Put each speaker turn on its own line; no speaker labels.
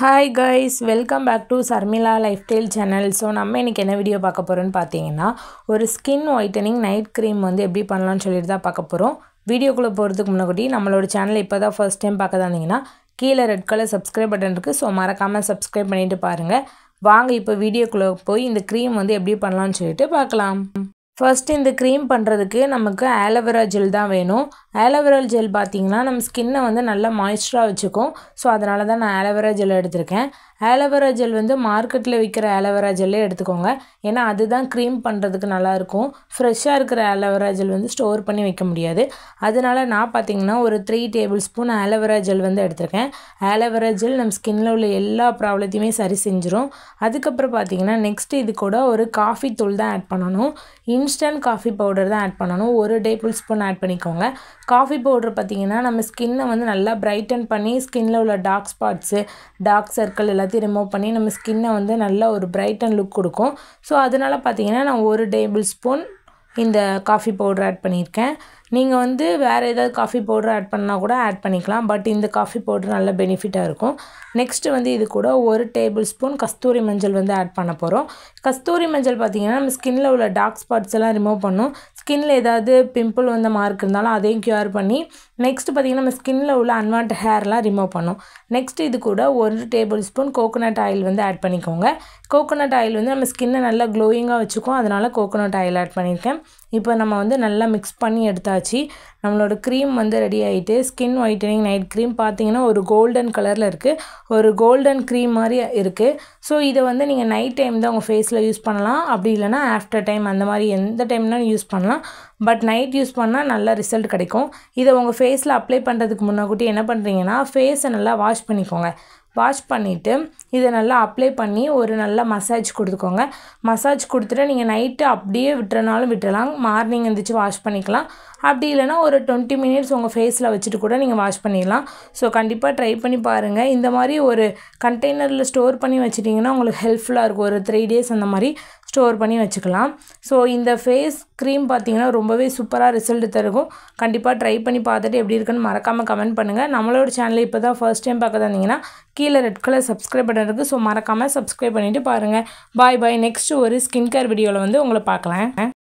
hi guys welcome back to Sharmila lifestyle channel so நம்ம இன்றைக்கி என்ன வீடியோ பார்க்க போகிறோன்னு பார்த்தீங்கன்னா ஒரு ஸ்கின் ஒயிட்டனிங் நைட் க்ரீம் வந்து எப்படி பண்ணலான்னு சொல்லிட்டு தான் பார்க்க போகிறோம் வீடியோக்குள்ளே போகிறதுக்கு முன்னாடி நம்மளோட சேனல் இப்போ தான் ஃபஸ்ட் டைம் பார்க்க இருந்தீங்கன்னா கீழே ரெட் கலர் சப்ஸ்கிரைப் பட்டன் இருக்குது ஸோ மறக்காமல் சப்ஸ்கிரைப் பண்ணிவிட்டு பாருங்கள் வாங்க இப்போ வீடியோக்குள்ளே போய் இந்த க்ரீம் வந்து எப்படி பண்ணலான்னு சொல்லிட்டு பார்க்கலாம் ஃபர்ஸ்ட் இந்த க்ரீம் பண்ணுறதுக்கு நமக்கு ஆலோவேரா ஜெல் தான் வேணும் ஆலோவேரா ஜெல் பார்த்திங்கன்னா நம்ம ஸ்கின்னை வந்து நல்லா மாய்ஸ்டராக வச்சுக்கும் ஸோ அதனால தான் நான் ஆலோவேரா ஜெல் எடுத்திருக்கேன் ஆலோவேரா ஜெல் வந்து மார்க்கெட்டில் விற்கிற ஆலோவேரா ஜெல்லே எடுத்துக்கோங்க ஏன்னா அதுதான் க்ரீம் பண்ணுறதுக்கு நல்லாயிருக்கும் ஃப்ரெஷ்ஷாக இருக்கிற ஆலோவேரா ஜெல் வந்து ஸ்டோர் பண்ணி வைக்க முடியாது அதனால் நான் பார்த்திங்கன்னா ஒரு three tablespoon aloe vera gel வந்து எடுத்திருக்கேன் ஆலோவேரா ஜெல் நம்ம ஸ்கின்னில் உள்ள எல்லா ப்ராப்ளத்தையுமே சரி செஞ்சிடும் அதுக்கப்புறம் பார்த்திங்கன்னா நெக்ஸ்ட் இது கூட ஒரு காஃபி தூள் தான் ஆட் பண்ணணும் இன்ஸ்டன்ட் காஃபி பவுடர் தான் ஆட் பண்ணணும் ஒரு டேபிள் ஸ்பூன் ஆட் பண்ணிக்கோங்க காஃபி பவுடர் பார்த்திங்கன்னா நம்ம ஸ்கின்னை வந்து நல்லா பிரைட்டன் பண்ணி ஸ்கின்னில் உள்ள டார்க் ஸ்பாட்ஸு டார்க் சர்க்கிள் எல்லாத்தையும் ரிமூவ் பண்ணி நம்ம ஸ்கின்னை வந்து நல்லா ஒரு பிரைட்டன் லுக் கொடுக்கும் ஸோ அதனால் பார்த்திங்கன்னா நான் ஒரு டேபிள் ஸ்பூன் இந்த காஃபி பவுடர் ஆட் பண்ணியிருக்கேன் நீங்கள் வந்து வேறு ஏதாவது காஃபி பவுடர் ஆட் பண்ணால் கூட ஆட் பண்ணிக்கலாம் பட் இந்த காஃபி பவுடர் நல்ல பெனிஃபிட்டாக இருக்கும் நெக்ஸ்ட்டு வந்து இது கூட ஒரு டேபிள் ஸ்பூன் கஸ்தூரி மஞ்சள் வந்து ஆட் பண்ண போகிறோம் கஸ்தூரி மஞ்சள் பார்த்திங்கன்னா நம்ம ஸ்கின்னில் உள்ள டார்க் ஸ்பாட்ஸ் எல்லாம் ரிமூவ் பண்ணும் ஸ்கின்னில் ஏதாவது பிம்பிள் வந்த மார்க் இருந்தாலும் அதையும் க்யூர் பண்ணி நெக்ஸ்ட்டு பார்த்திங்கன்னா நம்ம ஸ்கின்னில் உள்ள அன்வான்ட் ஹேர்லாம் ரிமூவ் பண்ணும் நெக்ஸ்ட் இது கூட ஒரு டேபிள் ஸ்பூன் கோகோனட் ஆயில் வந்து ஆட் பண்ணிக்கோங்க கோகோனட் ஆயில் வந்து நம்ம ஸ்கின்னை நல்லா க்ளோயிங்காக வச்சுக்கோம் அதனால் கோகோனட் ஆயில் ஆட் பண்ணியிருக்கேன் இப்போ நம்ம வந்து நல்லா மிக்ஸ் பண்ணி எடுத்தாச்சு ஆச்சு நம்மளோட க்ரீம் வந்து ரெடி ஆகிட்டு ஸ்கின் ஒயிட்டனிங் நைட் க்ரீம் பார்த்தீங்கன்னா ஒரு கோல்டன் கலரில் இருக்குது ஒரு கோல்டன் க்ரீம் மாதிரி இருக்குது ஸோ இதை வந்து நீங்கள் நைட் டைம் தான் உங்கள் ஃபேஸில் யூஸ் பண்ணலாம் அப்படி இல்லைனா ஆஃப்டர் டைம் அந்த மாதிரி எந்த டைம்னாலும் யூஸ் பண்ணலாம் பட் நைட் யூஸ் பண்ணால் நல்ல ரிசல்ட் கிடைக்கும் இதை உங்கள் ஃபேஸில் அப்ளை பண்ணுறதுக்கு முன்னாக்கூட்டி என்ன பண்ணுறீங்கன்னா ஃபேஸை நல்லா வாஷ் பண்ணிக்கோங்க வாஷ் பண்ணிவிட்டு இதை நல்லா அப்ளை பண்ணி ஒரு நல்ல மசாஜ் கொடுத்துக்கோங்க மசாஜ் கொடுத்துட்டு நீங்கள் நைட்டு அப்படியே விட்டுறனாலும் விட்டுறலாம் மார்னிங் எழுந்திரிச்சு வாஷ் பண்ணிக்கலாம் அப்படி இல்லைனா ஒரு டுவெண்ட்டி மினிட்ஸ் உங்கள் ஃபேஸில் வச்சுட்டு கூட நீங்கள் வாஷ் பண்ணிடலாம் ஸோ கண்டிப்பாக ட்ரை பண்ணி பாருங்கள் இந்த மாதிரி ஒரு கண்டெய்னரில் ஸ்டோர் பண்ணி வச்சுட்டிங்கன்னா உங்களுக்கு ஹெல்ப்ஃபுல்லாக இருக்கும் ஒரு த்ரீ டேஸ் அந்த மாதிரி ஸ்டோர் பண்ணி வச்சுக்கலாம் ஸோ இந்த ஃபேஸ் க்ரீம் பார்த்தீங்கன்னா ரொம்பவே சூப்பராக ரிசல்ட் தருகும் கண்டிப்பாக ட்ரை பண்ணி பார்த்துட்டு எப்படி இருக்குன்னு மறக்காமல் கமெண்ட் பண்ணுங்கள் நம்மளோட சேனலை இப்போ தான் ஃபஸ்ட் டைம் பார்க்க தந்தீங்கன்னா கீழே ரெட் கலர் சப்ஸ்கிரைப் பண்ண இருக்குது ஸோ மறக்காமல் சப்ஸ்கிரைப் பண்ணிவிட்டு பாருங்கள் பாய் பாய் நெக்ஸ்ட்டு ஒரு ஸ்கின் கேர் வீடியோவில் வந்து உங்களை பார்க்கலாம்